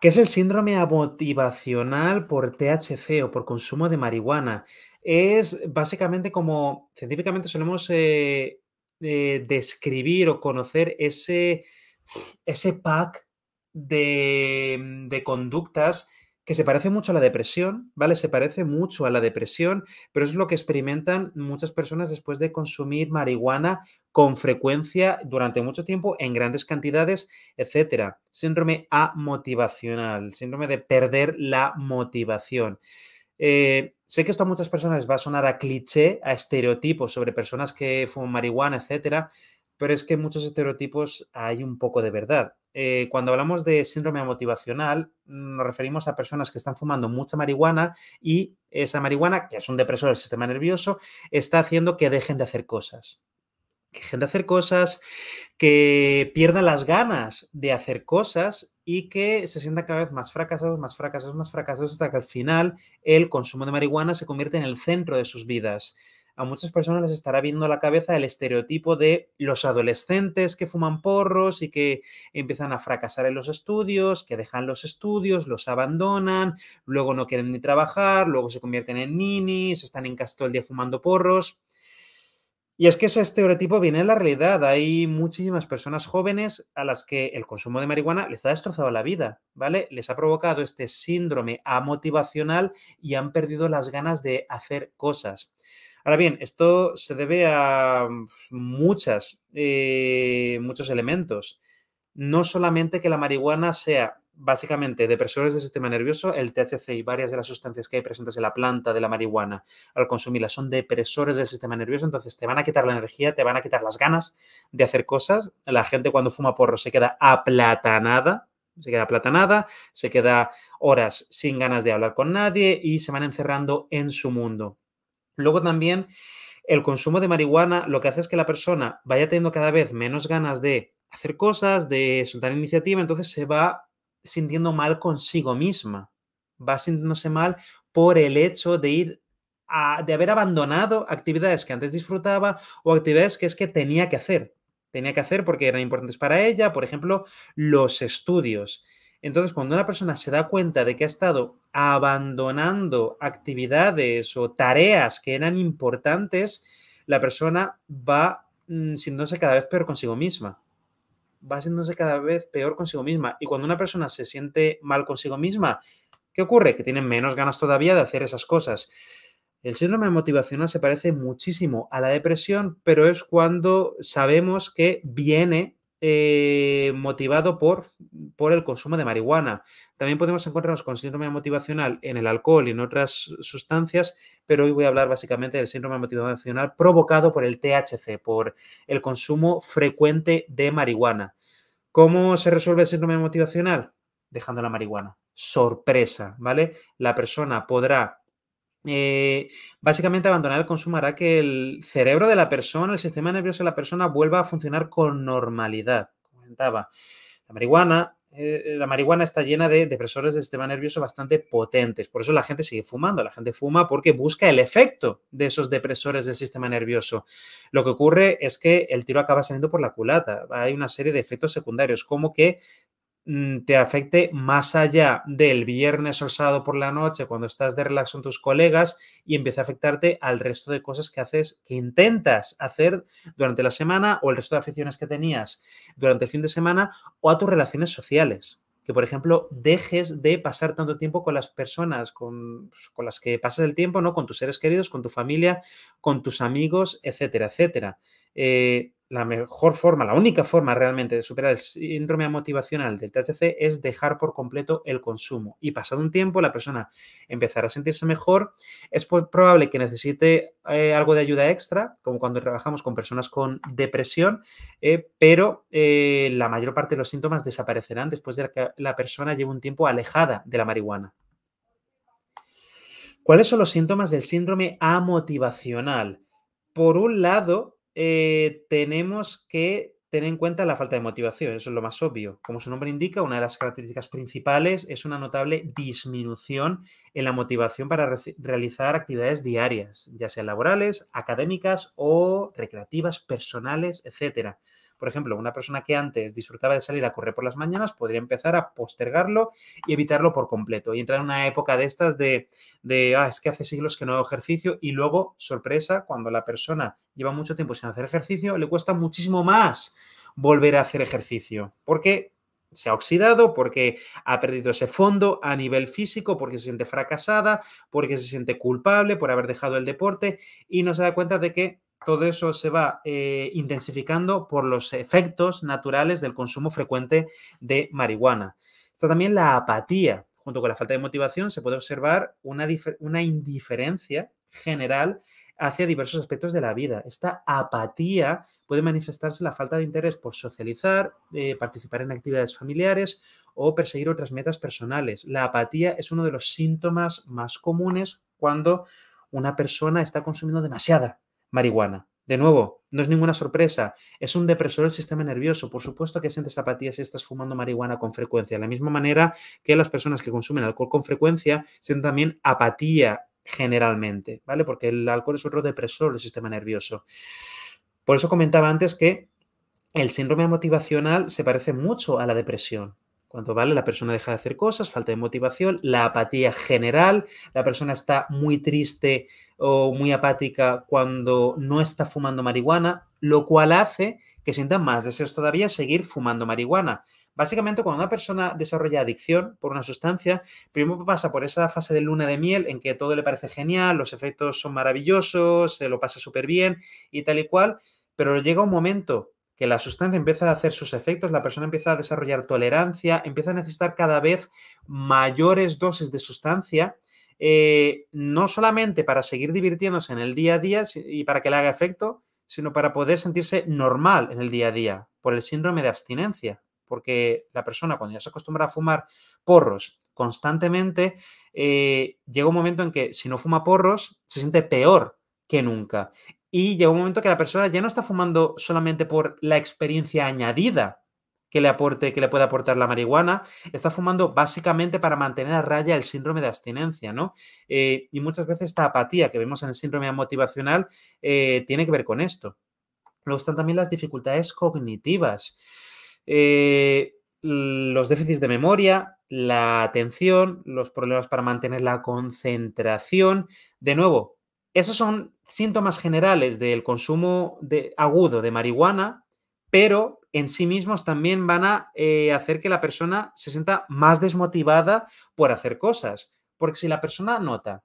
¿Qué es el síndrome motivacional por THC o por consumo de marihuana. Es básicamente como científicamente solemos eh, eh, describir o conocer ese, pack de, de conductas que se parece mucho a la depresión, ¿vale? Se parece mucho a la depresión, pero es lo que experimentan muchas personas después de consumir marihuana con frecuencia durante mucho tiempo, en grandes cantidades, etcétera. Síndrome amotivacional, síndrome de perder la motivación. Eh, sé que esto a muchas personas va a sonar a cliché, a estereotipos sobre personas que fuman marihuana, etcétera, pero es que muchos estereotipos hay un poco de verdad. Eh, cuando hablamos de síndrome motivacional, nos referimos a personas que están fumando mucha marihuana y esa marihuana, que es un depresor del sistema nervioso, está haciendo que dejen de hacer cosas. Que dejen de hacer cosas, que pierdan las ganas de hacer cosas y que se sientan cada vez más fracasados, más fracasados, más fracasados, hasta que al final el consumo de marihuana se convierte en el centro de sus vidas a muchas personas les estará viendo la cabeza el estereotipo de los adolescentes que fuman porros y que empiezan a fracasar en los estudios, que dejan los estudios, los abandonan, luego no quieren ni trabajar, luego se convierten en ninis, están en casa el día fumando porros. Y es que ese estereotipo viene en la realidad. Hay muchísimas personas jóvenes a las que el consumo de marihuana les ha destrozado la vida, ¿vale? Les ha provocado este síndrome amotivacional y han perdido las ganas de hacer cosas. Ahora bien, esto se debe a mm, muchas, eh, muchos elementos. No solamente que la marihuana sea básicamente depresores del sistema nervioso, el THC y varias de las sustancias que hay presentes en la planta de la marihuana al consumirla son depresores del sistema nervioso, entonces te van a quitar la energía, te van a quitar las ganas de hacer cosas. La gente cuando fuma porro se queda aplatanada, se queda aplatanada, se queda horas sin ganas de hablar con nadie y se van encerrando en su mundo. Luego también el consumo de marihuana lo que hace es que la persona vaya teniendo cada vez menos ganas de hacer cosas, de soltar iniciativa, entonces se va sintiendo mal consigo misma, va sintiéndose mal por el hecho de ir de haber abandonado actividades que antes disfrutaba o actividades que es que tenía que hacer, tenía que hacer porque eran importantes para ella, por ejemplo, los estudios. Entonces, cuando una persona se da cuenta de que ha estado abandonando actividades o tareas que eran importantes, la persona va mm, siéndose cada vez peor consigo misma. Va siéndose cada vez peor consigo misma. Y cuando una persona se siente mal consigo misma, ¿qué ocurre? Que tiene menos ganas todavía de hacer esas cosas. El síndrome motivacional se parece muchísimo a la depresión, pero es cuando sabemos que viene eh, motivado por, por, el consumo de marihuana. También podemos encontrarnos con síndrome motivacional en el alcohol y en otras sustancias, pero hoy voy a hablar básicamente del síndrome motivacional provocado por el THC, por el consumo frecuente de marihuana. ¿Cómo se resuelve el síndrome motivacional? Dejando la marihuana. Sorpresa, ¿vale? La persona podrá eh, básicamente abandonar el consumo hará que el cerebro de la persona, el sistema nervioso de la persona vuelva a funcionar con normalidad, comentaba. La marihuana, eh, la marihuana está llena de depresores del sistema nervioso bastante potentes, por eso la gente sigue fumando, la gente fuma porque busca el efecto de esos depresores del sistema nervioso. Lo que ocurre es que el tiro acaba saliendo por la culata, hay una serie de efectos secundarios, como que Mm, te afecte más allá del viernes o el sábado por la noche cuando estás de relax con tus colegas y empieza a afectarte al resto de cosas que haces, que intentas hacer durante la semana o el resto de aficiones que tenías durante el fin de semana o a tus relaciones sociales. Que, por ejemplo, dejes de pasar tanto tiempo con las personas con, pues, con las que pasas el tiempo, ¿no? Con tus seres queridos, con tu familia, con tus amigos, etcétera, etcétera. Eh, la mejor forma, la única forma realmente de superar el síndrome amotivacional del THC es dejar por completo el consumo. Y pasado un tiempo, la persona empezará a sentirse mejor. Es probable que necesite eh, algo de ayuda extra, como cuando trabajamos con personas con depresión, eh, pero eh, la mayor parte de los síntomas desaparecerán después de que la persona lleve un tiempo alejada de la marihuana. ¿Cuáles son los síntomas del síndrome amotivacional? Por un lado, eh, tenemos que tener en cuenta la falta de motivación, eso es lo más obvio. Como su nombre indica, una de las características principales es una notable disminución en la motivación para realizar actividades diarias, ya sean laborales, académicas o recreativas, personales, etcétera. Por ejemplo, una persona que antes disfrutaba de salir a correr por las mañanas podría empezar a postergarlo y evitarlo por completo y entrar en una época de estas de, de ah, es que hace siglos que no hago ejercicio y luego, sorpresa, cuando la persona lleva mucho tiempo sin hacer ejercicio, le cuesta muchísimo más volver a hacer ejercicio porque se ha oxidado, porque ha perdido ese fondo a nivel físico, porque se siente fracasada, porque se siente culpable por haber dejado el deporte y no se da cuenta de que todo eso se va eh, intensificando por los efectos naturales del consumo frecuente de marihuana. Está también la apatía. Junto con la falta de motivación se puede observar una, una indiferencia general hacia diversos aspectos de la vida. Esta apatía puede manifestarse la falta de interés por socializar, eh, participar en actividades familiares o perseguir otras metas personales. La apatía es uno de los síntomas más comunes cuando una persona está consumiendo demasiada marihuana. De nuevo, no es ninguna sorpresa, es un depresor del sistema nervioso. Por supuesto que sientes apatía si estás fumando marihuana con frecuencia. De la misma manera que las personas que consumen alcohol con frecuencia sienten también apatía generalmente, ¿vale? Porque el alcohol es otro depresor del sistema nervioso. Por eso comentaba antes que el síndrome motivacional se parece mucho a la depresión, cuando vale, la persona deja de hacer cosas, falta de motivación, la apatía general, la persona está muy triste o muy apática cuando no está fumando marihuana, lo cual hace que sienta más deseos todavía seguir fumando marihuana. Básicamente, cuando una persona desarrolla adicción por una sustancia, primero pasa por esa fase de luna de miel en que todo le parece genial, los efectos son maravillosos, se lo pasa súper bien y tal y cual, pero llega un momento que la sustancia empieza a hacer sus efectos, la persona empieza a desarrollar tolerancia, empieza a necesitar cada vez mayores dosis de sustancia, eh, no solamente para seguir divirtiéndose en el día a día y para que le haga efecto, sino para poder sentirse normal en el día a día, por el síndrome de abstinencia, porque la persona cuando ya se acostumbra a fumar porros constantemente, eh, llega un momento en que si no fuma porros, se siente peor que nunca. Y llega un momento que la persona ya no está fumando solamente por la experiencia añadida que le aporte, que le puede aportar la marihuana, está fumando básicamente para mantener a raya el síndrome de abstinencia, ¿no? Eh, y muchas veces esta apatía que vemos en el síndrome motivacional eh, tiene que ver con esto. Luego están también las dificultades cognitivas, eh, los déficits de memoria, la atención, los problemas para mantener la concentración. De nuevo, esos son síntomas generales del consumo de, agudo de marihuana, pero en sí mismos también van a eh, hacer que la persona se sienta más desmotivada por hacer cosas. Porque si la persona nota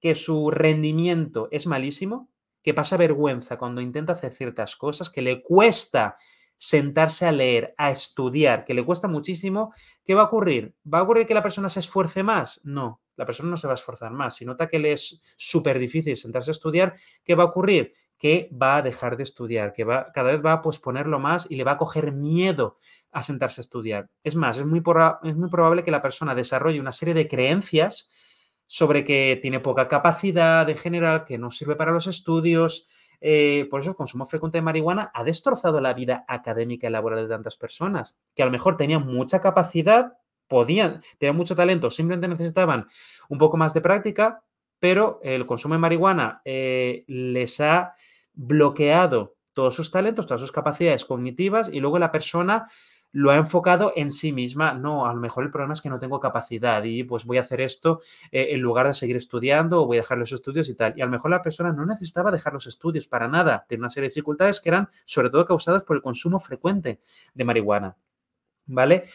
que su rendimiento es malísimo, que pasa vergüenza cuando intenta hacer ciertas cosas, que le cuesta sentarse a leer, a estudiar, que le cuesta muchísimo, ¿qué va a ocurrir? ¿Va a ocurrir que la persona se esfuerce más? No la persona no se va a esforzar más. Si nota que le es súper difícil sentarse a estudiar, ¿qué va a ocurrir? que va a dejar de estudiar, que va, cada vez va a posponerlo más y le va a coger miedo a sentarse a estudiar. Es más, es muy, es muy probable que la persona desarrolle una serie de creencias sobre que tiene poca capacidad en general, que no sirve para los estudios. Eh, por eso el consumo frecuente de marihuana ha destrozado la vida académica y laboral de tantas personas, que a lo mejor tenían mucha capacidad, podían, tenían mucho talento, simplemente necesitaban un poco más de práctica, pero el consumo de marihuana eh, les ha bloqueado todos sus talentos, todas sus capacidades cognitivas y luego la persona lo ha enfocado en sí misma. No, a lo mejor el problema es que no tengo capacidad y pues voy a hacer esto eh, en lugar de seguir estudiando o voy a dejar los estudios y tal. Y a lo mejor la persona no necesitaba dejar los estudios para nada. Tiene una serie de dificultades que eran sobre todo causadas por el consumo frecuente de marihuana. ¿Vale?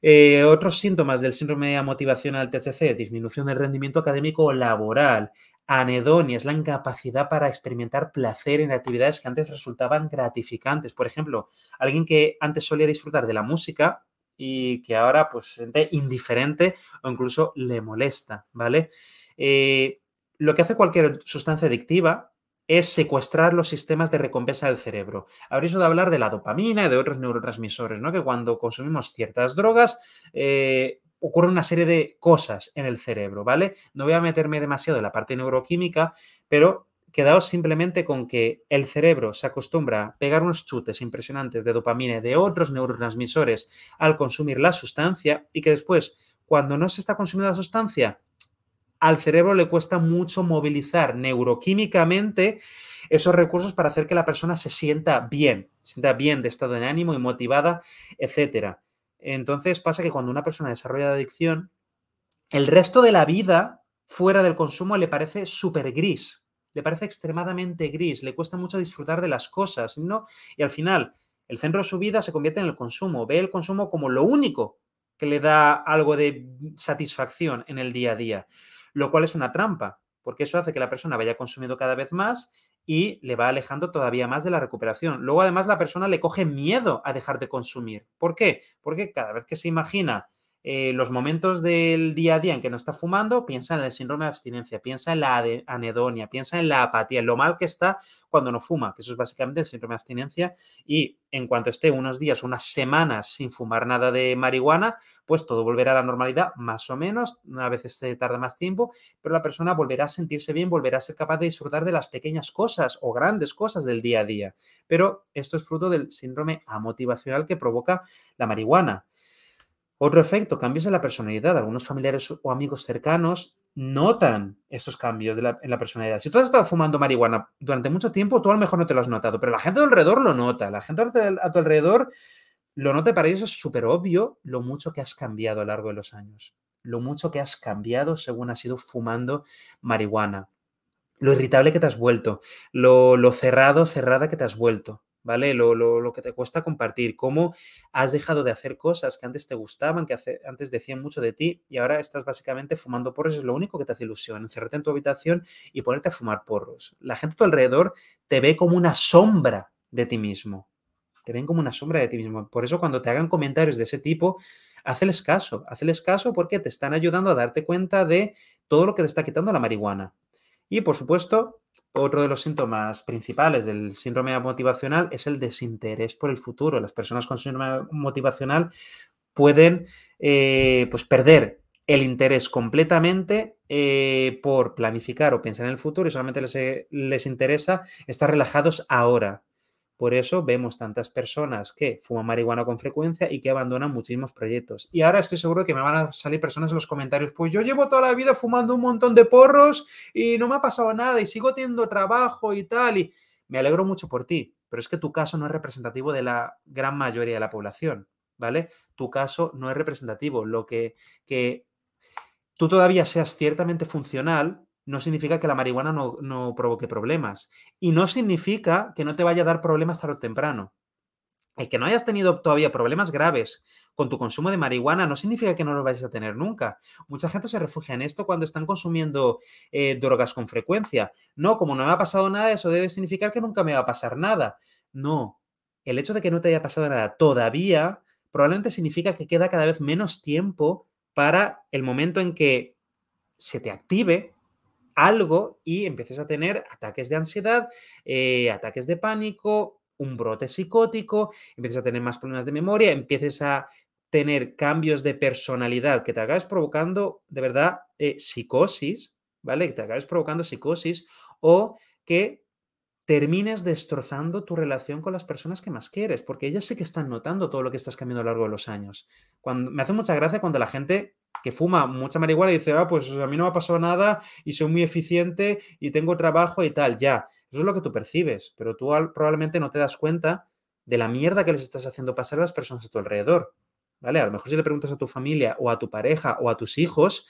Eh, otros síntomas del síndrome de al THC, disminución del rendimiento académico laboral, anedonia, es la incapacidad para experimentar placer en actividades que antes resultaban gratificantes. Por ejemplo, alguien que antes solía disfrutar de la música y que ahora pues se siente indiferente o incluso le molesta, ¿vale? Eh, lo que hace cualquier sustancia adictiva es secuestrar los sistemas de recompensa del cerebro. Habréis oído hablar de la dopamina y de otros neurotransmisores, ¿no? Que cuando consumimos ciertas drogas ocurren eh, ocurre una serie de cosas en el cerebro, ¿vale? No voy a meterme demasiado en la parte neuroquímica, pero quedaos simplemente con que el cerebro se acostumbra a pegar unos chutes impresionantes de dopamina y de otros neurotransmisores al consumir la sustancia y que después, cuando no se está consumiendo la sustancia, al cerebro le cuesta mucho movilizar neuroquímicamente esos recursos para hacer que la persona se sienta bien, se sienta bien de estado de ánimo y motivada, etcétera. Entonces pasa que cuando una persona desarrolla adicción, el resto de la vida fuera del consumo le parece súper gris, le parece extremadamente gris, le cuesta mucho disfrutar de las cosas, ¿no? Y al final, el centro de su vida se convierte en el consumo, ve el consumo como lo único que le da algo de satisfacción en el día a día lo cual es una trampa, porque eso hace que la persona vaya consumiendo cada vez más y le va alejando todavía más de la recuperación. Luego, además, la persona le coge miedo a dejar de consumir. ¿Por qué? Porque cada vez que se imagina eh, los momentos del día a día en que no está fumando, piensa en el síndrome de abstinencia, piensa en la anedonia, piensa en la apatía, en lo mal que está cuando no fuma, que eso es básicamente el síndrome de abstinencia. Y en cuanto esté unos días, unas semanas sin fumar nada de marihuana, pues todo volverá a la normalidad, más o menos. A veces se tarda más tiempo, pero la persona volverá a sentirse bien, volverá a ser capaz de disfrutar de las pequeñas cosas o grandes cosas del día a día. Pero esto es fruto del síndrome amotivacional que provoca la marihuana. Otro efecto, cambios en la personalidad. Algunos familiares o amigos cercanos notan estos cambios en la personalidad. Si tú has estado fumando marihuana durante mucho tiempo, tú a lo mejor no te lo has notado, pero la gente alrededor lo nota. La gente a tu alrededor lo nota y para ellos es súper obvio lo mucho que has cambiado a lo largo de los años. Lo mucho que has cambiado según has ido fumando marihuana. Lo irritable que te has vuelto. lo cerrado, cerrada que te has vuelto. ¿vale? Lo, que te cuesta compartir, cómo has dejado de hacer cosas que antes te gustaban, que antes decían mucho de ti y ahora estás básicamente fumando porros, es lo único que te hace ilusión, encerrarte en tu habitación y ponerte a fumar porros. La gente a tu alrededor te ve como una sombra de ti mismo, te ven como una sombra de ti mismo. Por eso cuando te hagan comentarios de ese tipo, hazles caso, hazles caso porque te están ayudando a darte cuenta de todo lo que te está quitando la marihuana. Y por supuesto, otro de los síntomas principales del síndrome motivacional es el desinterés por el futuro. Las personas con síndrome motivacional pueden eh, pues, perder el interés completamente eh, por planificar o pensar en el futuro y solamente les, eh, les interesa estar relajados ahora, por eso vemos tantas personas que fuman marihuana con frecuencia y que abandonan muchísimos proyectos. Y ahora estoy seguro de que me van a salir personas en los comentarios, pues yo llevo toda la vida fumando un montón de porros y no me ha pasado nada y sigo teniendo trabajo y tal. Y me alegro mucho por ti, pero es que tu caso no es representativo de la gran mayoría de la población, ¿vale? Tu caso no es representativo. Lo que, que tú todavía seas ciertamente funcional no significa que la marihuana no, provoque problemas. Y no significa que no te vaya a dar problemas tarde o temprano. El que no hayas tenido todavía problemas graves con tu consumo de marihuana no significa que no lo vayas a tener nunca. Mucha gente se refugia en esto cuando están consumiendo eh, drogas con frecuencia. No, como no me ha pasado nada, eso debe significar que nunca me va a pasar nada. No, el hecho de que no te haya pasado nada todavía probablemente significa que queda cada vez menos tiempo para el momento en que se te active algo y empieces a tener ataques de ansiedad, eh, ataques de pánico, un brote psicótico, empieces a tener más problemas de memoria, empieces a tener cambios de personalidad que te acabes provocando de verdad eh, psicosis, ¿vale? Que te acabes provocando psicosis o que termines destrozando tu relación con las personas que más quieres, porque ellas sí que están notando todo lo que estás cambiando a lo largo de los años. Cuando, me hace mucha gracia cuando la gente que fuma mucha marihuana dice, ah, pues a mí no me ha pasado nada y soy muy eficiente y tengo trabajo y tal, ya. Eso es lo que tú percibes, pero tú probablemente no te das cuenta de la mierda que les estás haciendo pasar a las personas a tu alrededor, ¿vale? A lo mejor si le preguntas a tu familia o a tu pareja o a tus hijos,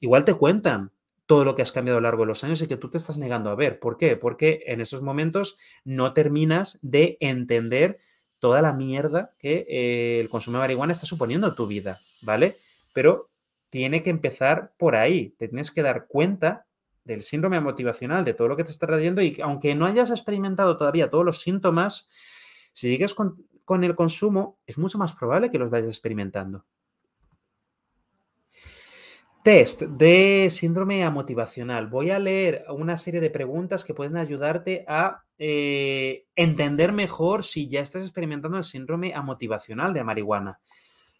igual te cuentan, todo lo que has cambiado a lo largo de los años y que tú te estás negando a ver. ¿Por qué? Porque en esos momentos no terminas de entender toda la mierda que eh, el consumo de marihuana está suponiendo en tu vida, ¿vale? Pero tiene que empezar por ahí. Te tienes que dar cuenta del síndrome motivacional, de todo lo que te está trayendo y aunque no hayas experimentado todavía todos los síntomas, si sigues con el consumo, es mucho más probable que los vayas experimentando, Test de síndrome amotivacional. Voy a leer una serie de preguntas que pueden ayudarte a eh, entender mejor si ya estás experimentando el síndrome amotivacional de marihuana.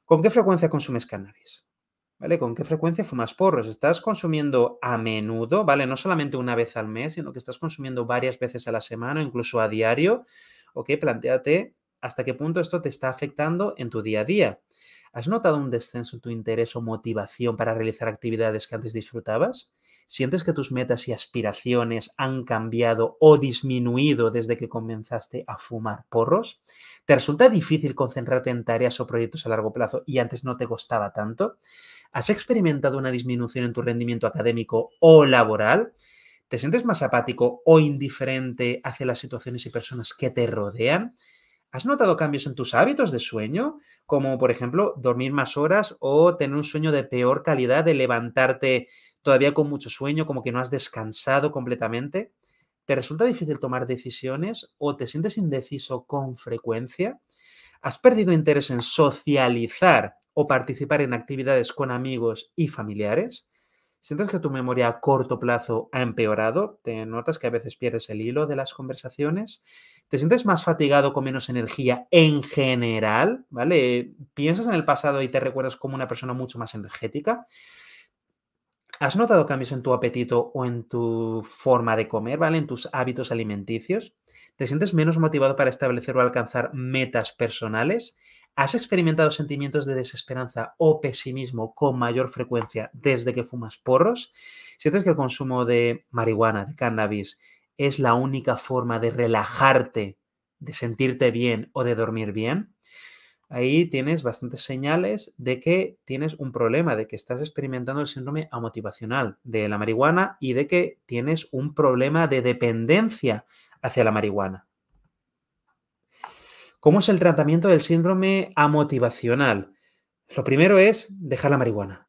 ¿Con qué frecuencia consumes cannabis? ¿Vale? ¿Con qué frecuencia fumas porros? ¿Estás consumiendo a menudo? ¿Vale? No solamente una vez al mes, sino que estás consumiendo varias veces a la semana, incluso a diario. Ok, Plantéate hasta qué punto esto te está afectando en tu día a día. ¿Has notado un descenso en tu interés o motivación para realizar actividades que antes disfrutabas? ¿Sientes que tus metas y aspiraciones han cambiado o disminuido desde que comenzaste a fumar porros? ¿Te resulta difícil concentrarte en tareas o proyectos a largo plazo y antes no te costaba tanto? ¿Has experimentado una disminución en tu rendimiento académico o laboral? ¿Te sientes más apático o indiferente hacia las situaciones y personas que te rodean? ¿Has notado cambios en tus hábitos de sueño? Como por ejemplo dormir más horas o tener un sueño de peor calidad, de levantarte todavía con mucho sueño, como que no has descansado completamente. ¿Te resulta difícil tomar decisiones o te sientes indeciso con frecuencia? ¿Has perdido interés en socializar o participar en actividades con amigos y familiares? ¿Sientes que tu memoria a corto plazo ha empeorado? ¿Te notas que a veces pierdes el hilo de las conversaciones? ¿Te sientes más fatigado con menos energía en general? ¿Vale? ¿Piensas en el pasado y te recuerdas como una persona mucho más energética? ¿Has notado cambios en tu apetito o en tu forma de comer, ¿vale? En tus hábitos alimenticios. ¿Te sientes menos motivado para establecer o alcanzar metas personales? ¿Has experimentado sentimientos de desesperanza o pesimismo con mayor frecuencia desde que fumas porros? ¿Sientes que el consumo de marihuana, de cannabis, es la única forma de relajarte, de sentirte bien o de dormir bien, ahí tienes bastantes señales de que tienes un problema, de que estás experimentando el síndrome amotivacional de la marihuana y de que tienes un problema de dependencia hacia la marihuana. ¿Cómo es el tratamiento del síndrome amotivacional? Lo primero es dejar la marihuana,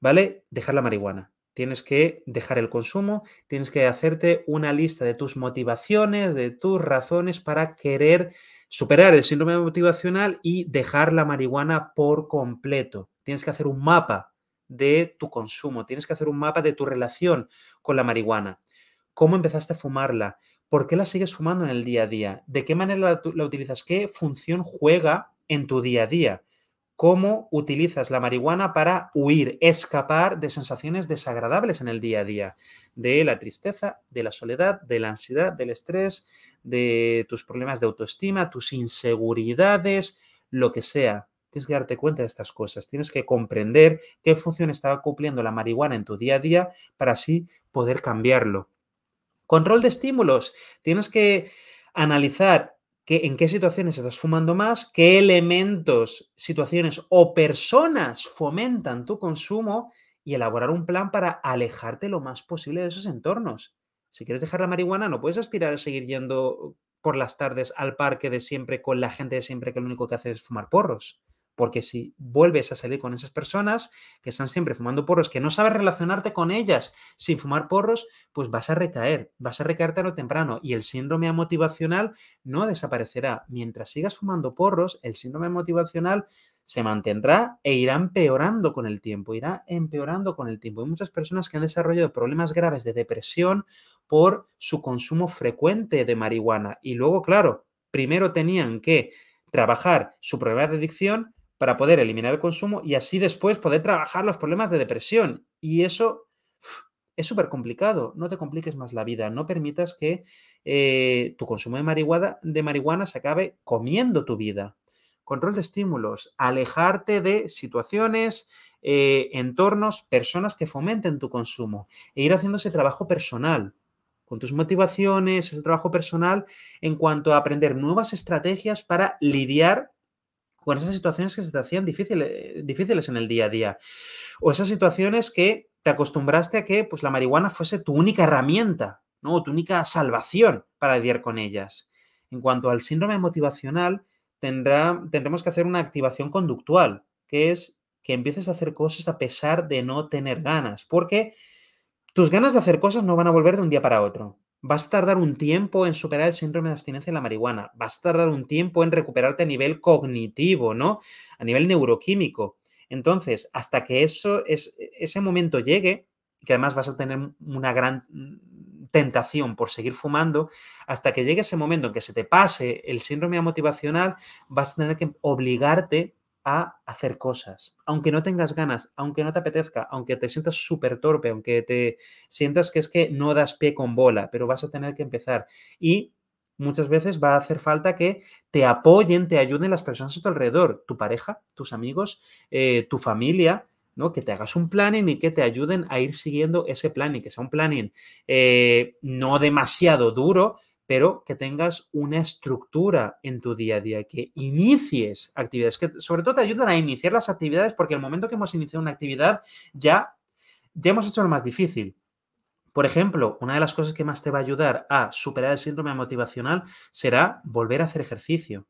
¿vale? Dejar la marihuana. Tienes que dejar el consumo, tienes que hacerte una lista de tus motivaciones, de tus razones para querer superar el síndrome motivacional y dejar la marihuana por completo. Tienes que hacer un mapa de tu consumo, tienes que hacer un mapa de tu relación con la marihuana. ¿Cómo empezaste a fumarla? ¿Por qué la sigues fumando en el día a día? ¿De qué manera la, utilizas? ¿Qué función juega en tu día a día? cómo utilizas la marihuana para huir, escapar de sensaciones desagradables en el día a día, de la tristeza, de la soledad, de la ansiedad, del estrés, de tus problemas de autoestima, tus inseguridades, lo que sea. Tienes que darte cuenta de estas cosas, tienes que comprender qué función está cumpliendo la marihuana en tu día a día para así poder cambiarlo. Control de estímulos, tienes que analizar en qué situaciones estás fumando más, qué elementos, situaciones o personas fomentan tu consumo y elaborar un plan para alejarte lo más posible de esos entornos. Si quieres dejar la marihuana, no puedes aspirar a seguir yendo por las tardes al parque de siempre con la gente de siempre que lo único que hace es fumar porros. Porque si vuelves a salir con esas personas que están siempre fumando porros, que no sabes relacionarte con ellas sin fumar porros, pues vas a recaer, vas a recaerte a lo temprano. Y el síndrome motivacional no desaparecerá. Mientras sigas fumando porros, el síndrome motivacional se mantendrá e irá empeorando con el tiempo, irá empeorando con el tiempo. Hay muchas personas que han desarrollado problemas graves de depresión por su consumo frecuente de marihuana. Y luego, claro, primero tenían que trabajar su problema de adicción, para poder eliminar el consumo y así después poder trabajar los problemas de depresión. Y eso es súper complicado. No te compliques más la vida. No permitas que eh, tu consumo de marihuana, se acabe comiendo tu vida. Control de estímulos, alejarte de situaciones, eh, entornos, personas que fomenten tu consumo e ir haciendo ese trabajo personal con tus motivaciones, ese trabajo personal en cuanto a aprender nuevas estrategias para lidiar con esas situaciones que se te hacían difíciles, eh, difíciles en el día a día. O esas situaciones que te acostumbraste a que pues, la marihuana fuese tu única herramienta, ¿no? tu única salvación para lidiar con ellas. En cuanto al síndrome motivacional, tendrá, tendremos que hacer una activación conductual, que es que empieces a hacer cosas a pesar de no tener ganas, porque tus ganas de hacer cosas no van a volver de un día para otro. Vas a tardar un tiempo en superar el síndrome de abstinencia de la marihuana. Vas a tardar un tiempo en recuperarte a nivel cognitivo, ¿no? A nivel neuroquímico. Entonces, hasta que eso es, ese momento llegue, que además vas a tener una gran mm, tentación por seguir fumando, hasta que llegue ese momento en que se te pase el síndrome motivacional, vas a tener que obligarte a hacer cosas, aunque no tengas ganas, aunque no te apetezca, aunque te sientas súper torpe, aunque te sientas que es que no das pie con bola, pero vas a tener que empezar. Y muchas veces va a hacer falta que te apoyen, te ayuden las personas a tu alrededor, tu pareja, tus amigos, eh, tu familia, ¿no? Que te hagas un planning y que te ayuden a ir siguiendo ese planning, que sea un planning eh, no demasiado duro, pero que tengas una estructura en tu día a día, que inicies actividades, que sobre todo te ayudan a iniciar las actividades, porque el momento que hemos iniciado una actividad ya, ya hemos hecho lo más difícil. Por ejemplo, una de las cosas que más te va a ayudar a superar el síndrome motivacional será volver a hacer ejercicio.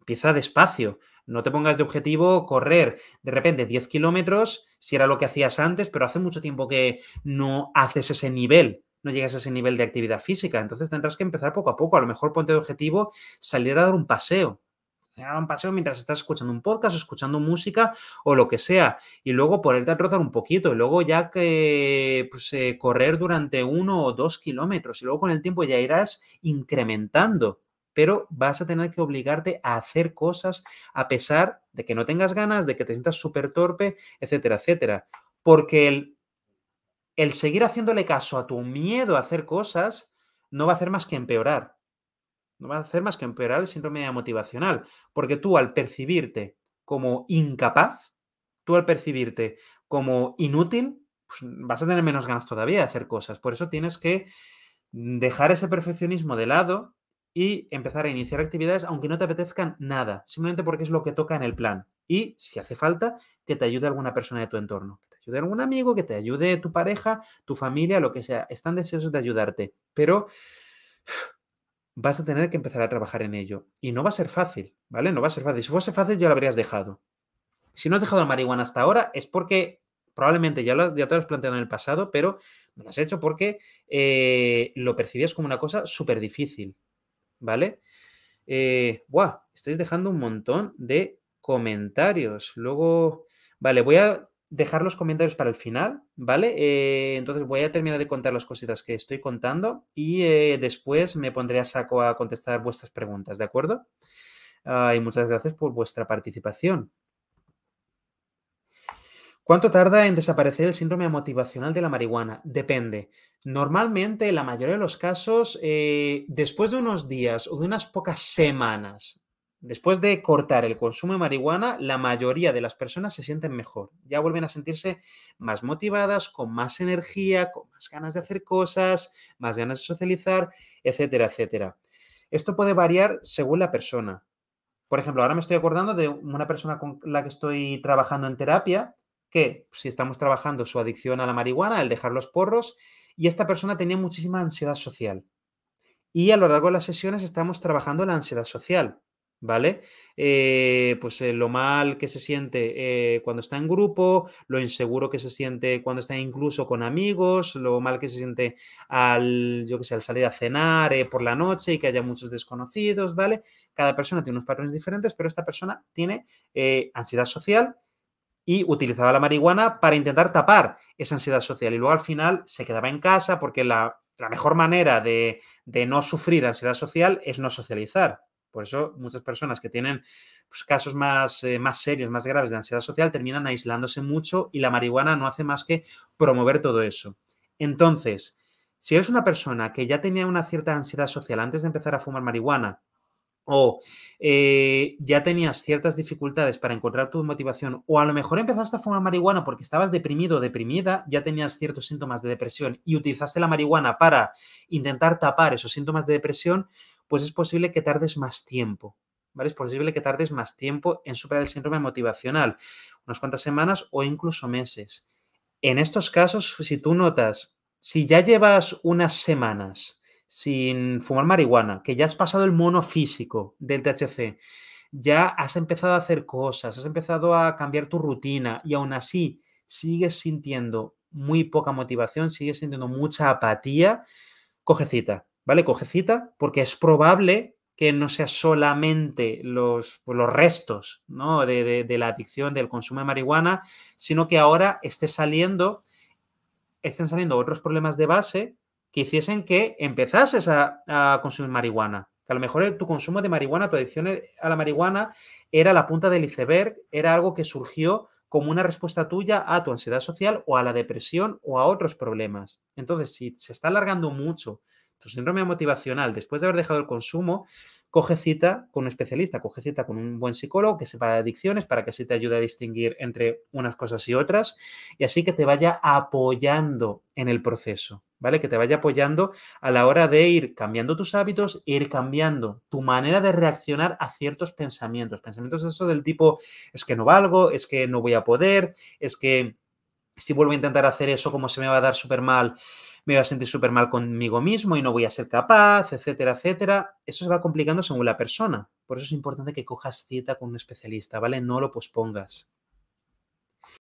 Empieza despacio, no te pongas de objetivo correr de repente 10 kilómetros, si era lo que hacías antes, pero hace mucho tiempo que no haces ese nivel no llegas a ese nivel de actividad física. Entonces tendrás que empezar poco a poco. A lo mejor ponte de objetivo salir a dar un paseo. A dar un paseo mientras estás escuchando un podcast o escuchando música o lo que sea. Y luego ponerte a trotar un poquito. Y luego ya que pues, eh, correr durante uno o dos kilómetros. Y luego con el tiempo ya irás incrementando pero vas a tener que obligarte a hacer cosas a pesar de que no tengas ganas, de que te sientas súper torpe, etcétera, etcétera. Porque el el seguir haciéndole caso a tu miedo a hacer cosas no va a hacer más que empeorar. No va a hacer más que empeorar el síndrome de motivacional, porque tú al percibirte como incapaz, tú al percibirte como inútil, pues, vas a tener menos ganas todavía de hacer cosas. Por eso tienes que dejar ese perfeccionismo de lado y empezar a iniciar actividades aunque no te apetezcan nada, simplemente porque es lo que toca en el plan. Y si hace falta, que te ayude alguna persona de tu entorno, ayudar a un amigo, que te ayude tu pareja, tu familia, lo que sea. Están deseosos de ayudarte, pero vas a tener que empezar a trabajar en ello. Y no va a ser fácil, ¿vale? No va a ser fácil. Si fuese fácil, ya lo habrías dejado. Si no has dejado el marihuana hasta ahora, es porque probablemente ya, lo te lo has planteado en el pasado, pero no lo has hecho porque eh, lo percibías como una cosa súper difícil, ¿vale? Eh, ¡Buah! Estáis dejando un montón de comentarios. Luego, vale, voy a dejar los comentarios para el final, ¿vale? Eh, entonces voy a terminar de contar las cositas que estoy contando y eh, después me pondré a saco a contestar vuestras preguntas, ¿de acuerdo? Ah, y muchas gracias por vuestra participación. ¿Cuánto tarda en desaparecer el síndrome motivacional de la marihuana? Depende. Normalmente, en la mayoría de los casos, eh, después de unos días o de unas pocas semanas Después de cortar el consumo de marihuana, la mayoría de las personas se sienten mejor. Ya vuelven a sentirse más motivadas, con más energía, con más ganas de hacer cosas, más ganas de socializar, etcétera, etcétera. Esto puede variar según la persona. Por ejemplo, ahora me estoy acordando de una persona con la que estoy trabajando en terapia, que si estamos trabajando su adicción a la marihuana, el dejar los porros, y esta persona tenía muchísima ansiedad social. Y a lo largo de las sesiones estamos trabajando la ansiedad social. ¿vale? Eh, pues eh, lo mal que se siente eh, cuando está en grupo, lo inseguro que se siente cuando está incluso con amigos, lo mal que se siente al, yo que sé, al salir a cenar por la noche y que haya muchos desconocidos, ¿vale? Cada persona tiene unos patrones diferentes, pero esta persona tiene ansiedad social y utilizaba la marihuana para intentar tapar esa ansiedad social y luego al final se quedaba en casa porque la, mejor manera de no sufrir ansiedad social es no socializar. Por eso muchas personas que tienen pues, casos más, eh, más serios, más graves de ansiedad social, terminan aislándose mucho y la marihuana no hace más que promover todo eso. Entonces, si eres una persona que ya tenía una cierta ansiedad social antes de empezar a fumar marihuana, o eh, ya tenías ciertas dificultades para encontrar tu motivación, o a lo mejor empezaste a fumar marihuana porque estabas deprimido o deprimida, ya tenías ciertos síntomas de depresión y utilizaste la marihuana para intentar tapar esos síntomas de depresión, pues es posible que tardes más tiempo. ¿Vale? Es posible que tardes más tiempo en superar el síndrome motivacional, unas cuantas semanas o incluso meses. En estos casos, si tú notas, si ya llevas unas semanas sin fumar marihuana, que ya has pasado el mono físico del THC, ya has empezado a hacer cosas, has empezado a cambiar tu rutina y aún así sigues sintiendo muy poca motivación, sigues sintiendo mucha apatía, coge cita, ¿vale? Coge porque es probable que no sea solamente los, pues, los restos ¿no? de, de, la adicción, del consumo de marihuana, sino que ahora esté saliendo, estén saliendo otros problemas de base que hiciesen que empezases a, a consumir marihuana. Que a lo mejor tu consumo de marihuana, tu adicción a la marihuana era la punta del iceberg, era algo que surgió como una respuesta tuya a tu ansiedad social o a la depresión o a otros problemas. Entonces, si se está alargando mucho tu síndrome motivacional, después de haber dejado el consumo, coge cita con un especialista, coge cita con un buen psicólogo que sepa de adicciones para que así te ayude a distinguir entre unas cosas y otras y así que te vaya apoyando en el proceso, ¿vale? Que te vaya apoyando a la hora de ir cambiando tus hábitos, e ir cambiando tu manera de reaccionar a ciertos pensamientos. Pensamientos de eso del tipo, es que no valgo, es que no voy a poder, es que si vuelvo a intentar hacer eso, como se me va a dar súper mal me voy a sentir súper mal conmigo mismo y no voy a ser capaz, etcétera, etcétera. Eso se va complicando según la persona. Por eso es importante que cojas cita con un especialista, ¿vale? No lo pospongas.